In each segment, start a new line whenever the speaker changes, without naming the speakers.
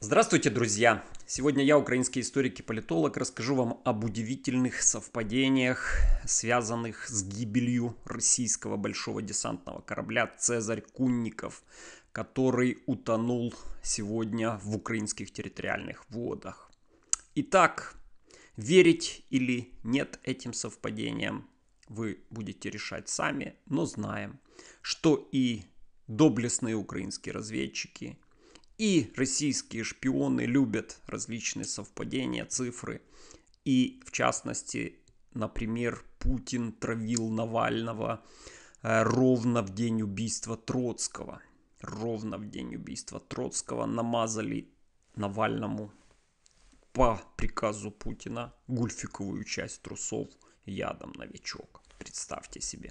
Здравствуйте, друзья! Сегодня я, украинский историк и политолог, расскажу вам об удивительных совпадениях, связанных с гибелью российского большого десантного корабля «Цезарь Кунников», который утонул сегодня в украинских территориальных водах. Итак, верить или нет этим совпадениям вы будете решать сами, но знаем, что и доблестные украинские разведчики – и российские шпионы любят различные совпадения, цифры. И в частности, например, Путин травил Навального э, ровно в день убийства Троцкого. Ровно в день убийства Троцкого намазали Навальному по приказу Путина гульфиковую часть трусов ядом новичок. Представьте себе.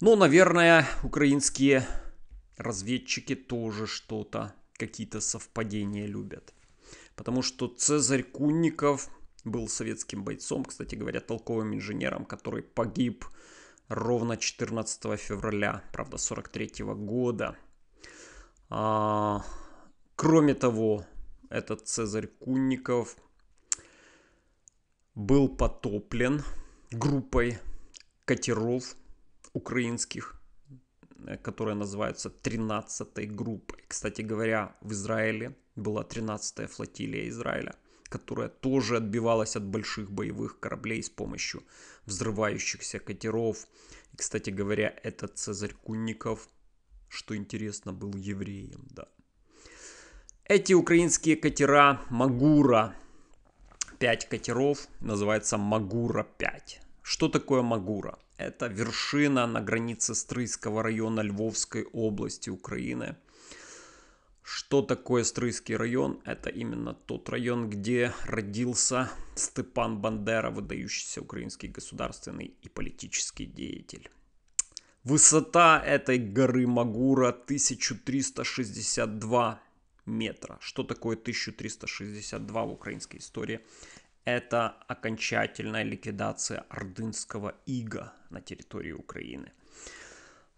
Но, ну, наверное, украинские разведчики тоже что-то какие-то совпадения любят. Потому что Цезарь Кунников был советским бойцом, кстати говоря, толковым инженером, который погиб ровно 14 февраля, правда, 43 года. А, кроме того, этот Цезарь Кунников был потоплен группой катеров украинских, Э, которая называется 13-й группой. Кстати говоря, в Израиле была 13-я флотилия Израиля, которая тоже отбивалась от больших боевых кораблей с помощью взрывающихся катеров. И, кстати говоря, этот Цезарь Кунников, что интересно, был евреем, да. Эти украинские катера Магура, 5 катеров, называется Магура 5. Что такое Магура? Это вершина на границе Стрийского района Львовской области Украины. Что такое Стрийский район? Это именно тот район, где родился Степан Бандера, выдающийся украинский государственный и политический деятель. Высота этой горы Магура 1362 метра. Что такое 1362 в украинской истории? это окончательная ликвидация ордынского ига на территории Украины.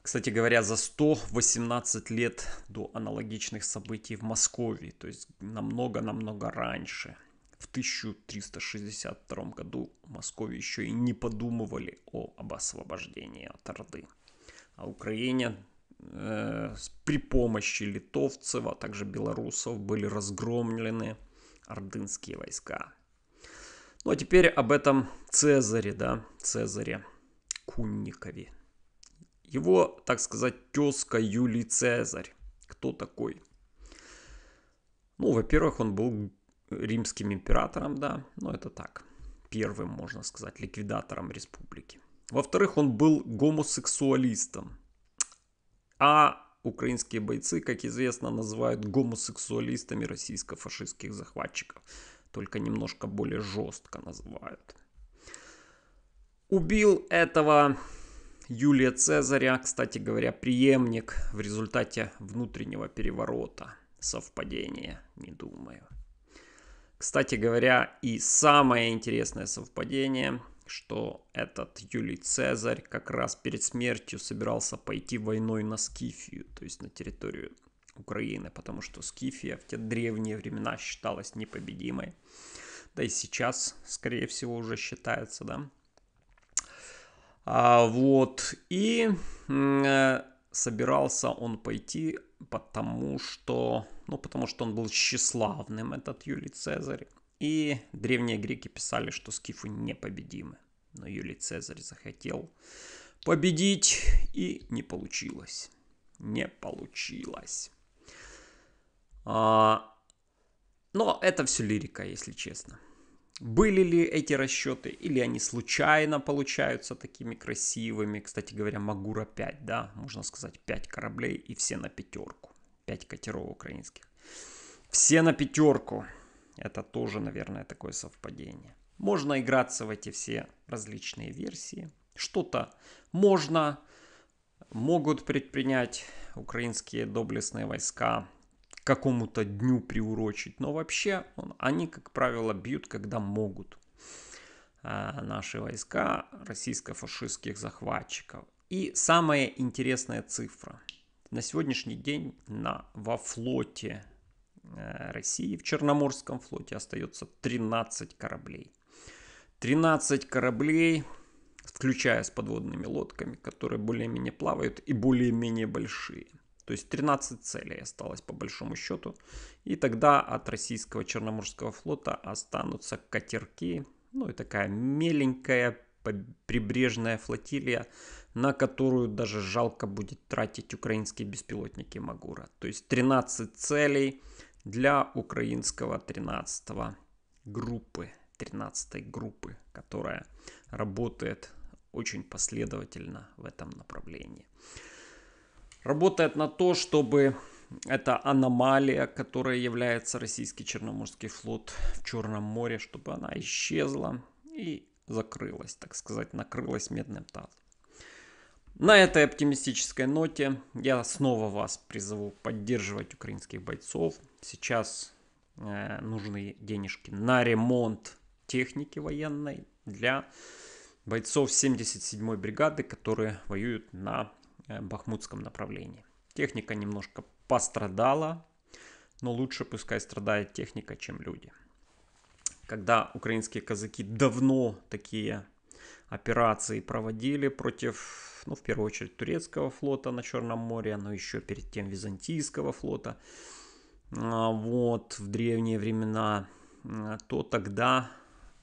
Кстати говоря, за 118 лет до аналогичных событий в Москве, то есть намного-намного раньше, в 1362 году в Москве еще и не подумывали о, об освобождении от Орды. А Украине э, при помощи литовцев, а также белорусов были разгромлены ордынские войска. Ну а теперь об этом Цезаре, да, Цезаре Кунникове. Его, так сказать, тезка Юлий Цезарь. Кто такой? Ну, во-первых, он был римским императором, да, но ну, это так, первым, можно сказать, ликвидатором республики. Во-вторых, он был гомосексуалистом. А украинские бойцы, как известно, называют гомосексуалистами российско-фашистских захватчиков только немножко более жестко называют. Убил этого Юлия Цезаря, кстати говоря, преемник в результате внутреннего переворота. Совпадение, не думаю. Кстати говоря, и самое интересное совпадение, что этот Юлий Цезарь как раз перед смертью собирался пойти войной на Скифию, то есть на территорию Украины, потому что Скифия в те древние времена считалась непобедимой. Да и сейчас, скорее всего, уже считается, да. А, вот, и э, собирался он пойти, потому что, ну, потому что он был тщеславным, этот Юлий Цезарь. И древние греки писали, что скифы непобедимы. Но Юлий Цезарь захотел победить, и не получилось. Не получилось. А, но это все лирика, если честно. Были ли эти расчеты, или они случайно получаются такими красивыми? Кстати говоря, Магура 5, да, можно сказать, 5 кораблей и все на пятерку. 5 катеров украинских. Все на пятерку. Это тоже, наверное, такое совпадение. Можно играться в эти все различные версии. Что-то можно, могут предпринять украинские доблестные войска какому-то дню приурочить, но вообще они, как правило, бьют, когда могут а, наши войска российско-фашистских захватчиков. И самая интересная цифра. На сегодняшний день на, во флоте э, России, в Черноморском флоте остается 13 кораблей. 13 кораблей, включая с подводными лодками, которые более-менее плавают и более-менее большие – то есть 13 целей осталось по большому счету. И тогда от российского Черноморского флота останутся катерки, ну и такая меленькая прибрежная флотилия, на которую даже жалко будет тратить украинские беспилотники Магура. То есть 13 целей для украинского 13 группы, 13 группы, которая работает очень последовательно в этом направлении работает на то, чтобы эта аномалия, которая является российский Черноморский флот в Черном море, чтобы она исчезла и закрылась, так сказать, накрылась медным тазом. На этой оптимистической ноте я снова вас призову поддерживать украинских бойцов. Сейчас э, нужны денежки на ремонт техники военной для бойцов 77-й бригады, которые воюют на Э, бахмутском направлении. Техника немножко пострадала, но лучше пускай страдает техника, чем люди. Когда украинские казаки давно такие операции проводили против, ну, в первую очередь, турецкого флота на Черном море, но еще перед тем византийского флота, а, вот, в древние времена, то тогда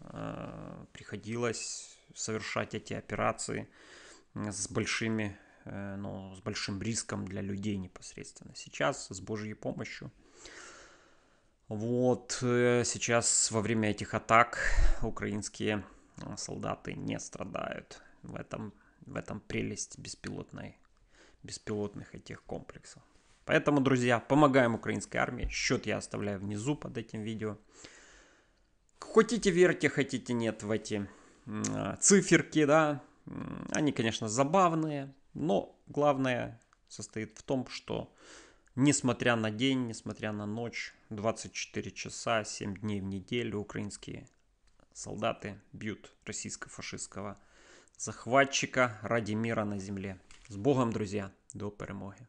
э, приходилось совершать эти операции с большими Э, но ну, с большим риском для людей непосредственно. Сейчас с Божьей помощью. Вот э, сейчас во время этих атак украинские э, солдаты не страдают. В этом, в этом прелесть беспилотной, беспилотных этих комплексов. Поэтому, друзья, помогаем украинской армии. Счет я оставляю внизу под этим видео. Хотите верьте, хотите нет в эти циферки, да. Они, конечно, забавные, но главное состоит в том, что несмотря на день, несмотря на ночь, 24 часа, 7 дней в неделю украинские солдаты бьют российско-фашистского захватчика ради мира на земле. С Богом, друзья, до перемоги!